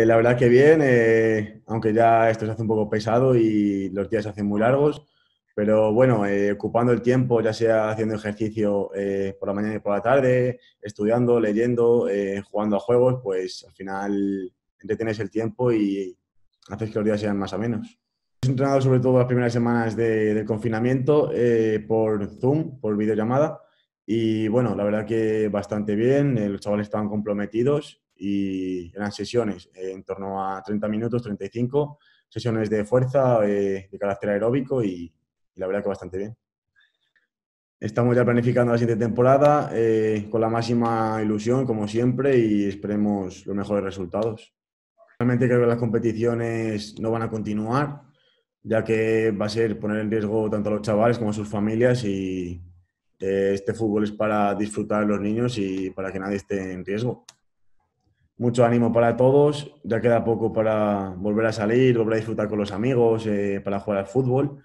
Eh, la verdad que bien, eh, aunque ya esto se hace un poco pesado y los días se hacen muy largos, pero bueno, eh, ocupando el tiempo, ya sea haciendo ejercicio por la mañana y por la tarde, estudiando, leyendo, jugando a juegos, pues al final entretienes el tiempo y haces que los días sean más o menos. He entrenado sobre todo las primeras semanas de, del confinamiento por Zoom, por videollamada, y bueno, la verdad que bastante bien, los chavales estaban comprometidos y eran sesiones eh, en torno a 30 minutos, 35, sesiones de fuerza, eh, de carácter aeróbico y, la verdad que bastante bien. Estamos ya planificando la siguiente temporada eh, con la máxima ilusión, como siempre, y esperemos los mejores resultados. Realmente creo que las competiciones no van a continuar, ya que va a ser poner en riesgo tanto a los chavales como a sus familias y este fútbol es para disfrutar a los niños y para que nadie esté en riesgo mucho ánimo para todos. Ya queda poco para volver a salir, volver a disfrutar con los amigos, eh, para jugar al fútbol.